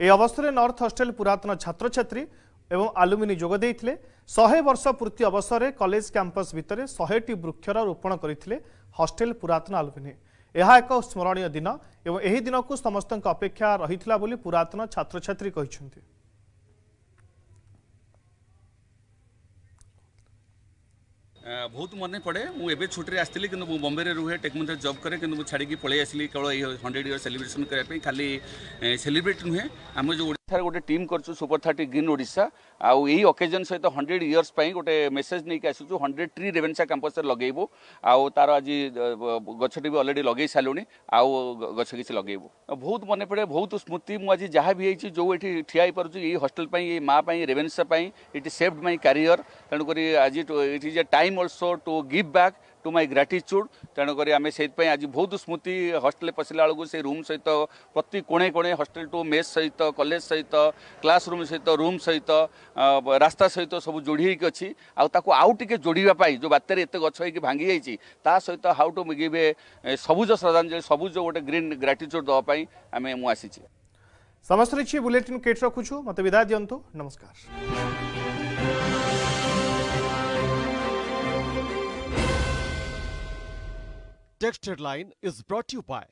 ଏହି ଅବସରରେ north hostel ପୁରାତନ ଛାତ୍ରଛାତ୍ରୀ ଏବଂ ଆଲୁମିନି ଯୋଗ ଦେଇଥିଲେ ଶହେ ବର୍ଷ ପୂର୍ତ୍ତି ଅବସରରେ କଲେଜ କ୍ୟାମ୍ପସ ଭିତରେ ଶହେଟି ବୃକ୍ଷର ରୋପଣ କରିଥିଲେ ହଷ୍ଟେଲ ପୁରାତନ ଆଲୁମିନି ଏହା ଏକ ସ୍ମରଣୀୟ ଦିନ ଏବଂ ଏହି ଦିନକୁ ସମସ୍ତଙ୍କ ଅପେକ୍ଷା ରହିଥିଲା ବୋଲି ପୁରାତନ ଛାତ୍ରଛାତ୍ରୀ କହିଛନ୍ତି ବହୁତ ମନେ ପଡ଼େ ମୁଁ ଏବେ ଛୁଟିରେ ଆସିଥିଲି କିନ୍ତୁ ମୁଁ ବମ୍ବେରେ ରୁହେ ଟେକ୍ନୋଲୋଜି ଜବ୍ କରେ କିନ୍ତୁ ମୁଁ ଛାଡ଼ିକି ପଳେଇ ଆସିଲି କେବଳ ଏଇ ହଣ୍ଡ୍ରେଡ଼ ଇୟର୍ ସେଲିବ୍ରେସନ୍ କରିବା ପାଇଁ ଖାଲି ସେଲିବ୍ରେଟ୍ ନୁହେଁ ଆମ ଯେଉଁ ଏଠାରେ ଗୋଟେ ଟିମ୍ କରିଛୁ ସୁପର ଥାର୍ଟି ଗ୍ରୀନ୍ ଓଡ଼ିଶା ଆଉ ଏହି ଅକେଜନ୍ ସହିତ ହଣ୍ଡ୍ରେଡ଼ ଇୟର୍ସ ପାଇଁ ଗୋଟେ ମେସେଜ୍ ନେଇକି ଆସିଛୁ ହଣ୍ଡ୍ରେଡ଼ ଟ୍ରି ରେଭେନ୍ସା କ୍ୟାମ୍ପସ୍ରେ ଲଗେଇବୁ ଆଉ ତାର ଆଜି ଗଛଟି ବି ଅଲରେଡ଼ି ଲଗେଇ ସାରିଲୁଣି ଆଉ ଗଛ କିଛି ଲଗେଇବୁ ବହୁତ ମନେ ପଡ଼େ ବହୁତ ସ୍ମୃତି ମୁଁ ଆଜି ଯାହା ବି ହେଇଛି ଯେଉଁ ଏଠି ଠିଆ ହେଇପାରୁଛି ଏଇ ହଷ୍ଟେଲ ପାଇଁ ଏଇ ମା ପାଇଁ ରେଭେନ୍ସା ପାଇଁ ଇଟ୍ ସେଭ୍ଡ ମାଇ କ୍ୟାରିୟର ତେଣୁକରି ଆଜି it is a time also to give back to my gratitude ତେଣୁକରି ଆମେ ସେଇଥିପାଇଁ ଆଜି ବହୁତ ସ୍ମୃତି ହଷ୍ଟେଲ ପଶିଲା ବେଳକୁ ସେ ରୁମ୍ ସହିତ ପ୍ରତି କୋଣେ କୋଣେ ହଷ୍ଟେଲ ଟୁ ମେସ୍ ସହିତ କଲେଜ ସହିତ କ୍ଲାସରୁମ୍ ସହିତ ରୁମ୍ ସହିତ ରାସ୍ତା ସହିତ ସବୁ ଯୋଡ଼ି ହେଇକି ଅଛି ଆଉ ତାକୁ ଆଉ ଟିକେ ଯୋଡ଼ିବା ପାଇଁ ଯେଉଁ ବାତ୍ୟାରେ ଏତେ ଗଛ ହେଇକି ଭାଙ୍ଗି ଯାଇଛି ତା ସହିତ ହାଉ ଟୁ ଗିଭ୍ ଏ ସବୁଜ ଶ୍ରଦ୍ଧାଞ୍ଜଳି ସବୁଜ ଗୋଟେ ଗ୍ରୀନ୍ ଗ୍ରାଟିଚ୍ୟୁଡ଼୍ ଦେବା ପାଇଁ ଆମେ ମୁଁ ଆସିଛି ସମସ୍ତ ରହିଛି ବୁଲେଟିନ୍ କେଟ୍ ରଖୁଛୁ ମୋତେ ବିଦାୟ ଦିଅନ୍ତୁ ନମସ୍କାର Texture Line is brought to you by